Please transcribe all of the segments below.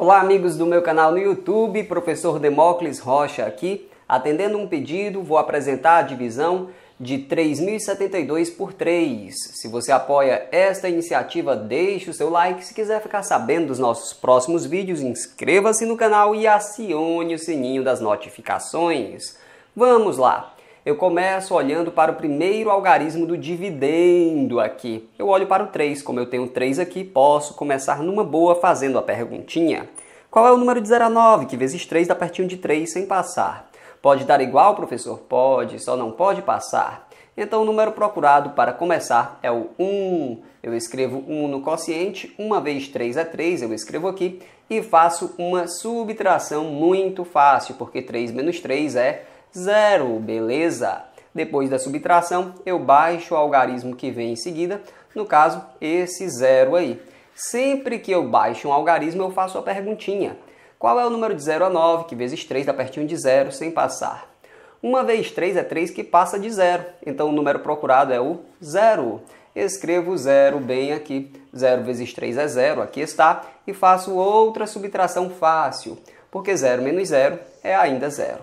Olá, amigos do meu canal no YouTube, professor Demócles Rocha aqui. Atendendo um pedido, vou apresentar a divisão de 3.072 por 3. Se você apoia esta iniciativa, deixe o seu like. Se quiser ficar sabendo dos nossos próximos vídeos, inscreva-se no canal e acione o sininho das notificações. Vamos lá! Eu começo olhando para o primeiro algarismo do dividendo aqui. Eu olho para o 3, como eu tenho 3 aqui, posso começar numa boa fazendo a perguntinha. Qual é o número de 0 a 9, que vezes 3 dá pertinho de 3 sem passar? Pode dar igual, professor? Pode, só não pode passar. Então o número procurado para começar é o 1. Eu escrevo 1 no quociente, 1 vez 3 é 3, eu escrevo aqui, e faço uma subtração muito fácil, porque 3 menos 3 é zero, beleza? Depois da subtração, eu baixo o algarismo que vem em seguida, no caso, esse zero aí. Sempre que eu baixo um algarismo, eu faço a perguntinha. Qual é o número de 0 a 9, que vezes 3 dá pertinho de zero, sem passar? 1 vezes 3 é 3 que passa de zero, então o número procurado é o zero. Escrevo zero bem aqui. 0 vezes 3 é zero, aqui está, e faço outra subtração fácil, porque 0 menos 0 é ainda zero.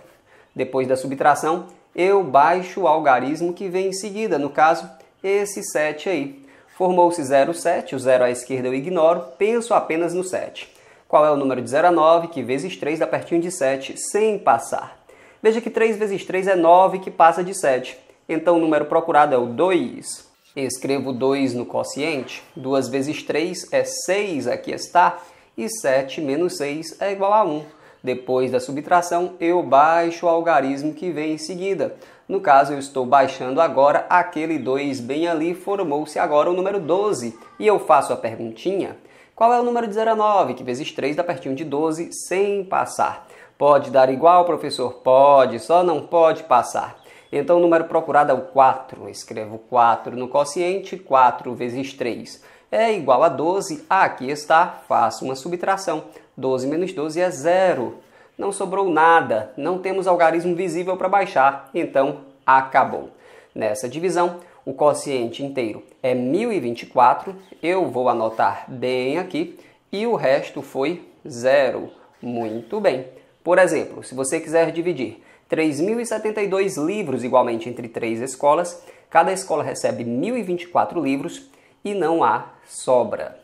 Depois da subtração, eu baixo o algarismo que vem em seguida, no caso, esse 7 aí. Formou-se 0,7, o 0 à esquerda eu ignoro, penso apenas no 7. Qual é o número de 0 a 9, que vezes 3 dá pertinho de 7, sem passar? Veja que 3 vezes 3 é 9, que passa de 7. Então o número procurado é o 2. Escrevo 2 no quociente, 2 vezes 3 é 6, aqui está, e 7 menos 6 é igual a 1. Depois da subtração, eu baixo o algarismo que vem em seguida. No caso, eu estou baixando agora aquele 2 bem ali, formou-se agora o número 12. E eu faço a perguntinha: qual é o número de que vezes 3 dá pertinho de 12, sem passar? Pode dar igual, professor? Pode, só não pode passar. Então, o número procurado é o 4. Escrevo 4 no quociente, 4 vezes 3 é igual a 12. Aqui está, faço uma subtração. 12 menos 12 é zero. Não sobrou nada, não temos algarismo visível para baixar, então acabou. Nessa divisão, o quociente inteiro é 1024, eu vou anotar bem aqui, e o resto foi zero. Muito bem. Por exemplo, se você quiser dividir 3.072 livros igualmente entre três escolas, cada escola recebe 1.024 livros e não há sobra.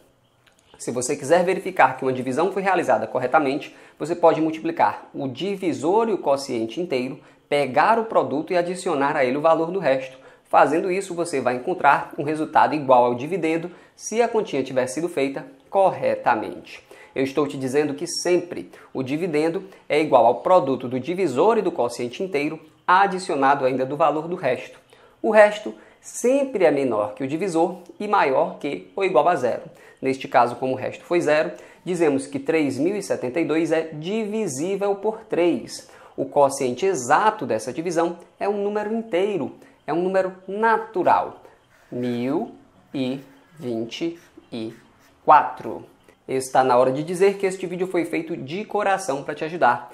Se você quiser verificar que uma divisão foi realizada corretamente, você pode multiplicar o divisor e o quociente inteiro, pegar o produto e adicionar a ele o valor do resto. Fazendo isso, você vai encontrar um resultado igual ao dividendo se a continha tiver sido feita corretamente. Eu estou te dizendo que sempre o dividendo é igual ao produto do divisor e do quociente inteiro adicionado ainda do valor do resto. O resto sempre é menor que o divisor e maior que ou igual a zero. Neste caso, como o resto foi zero, dizemos que 3.072 é divisível por 3. O quociente exato dessa divisão é um número inteiro, é um número natural. 1024. Está na hora de dizer que este vídeo foi feito de coração para te ajudar.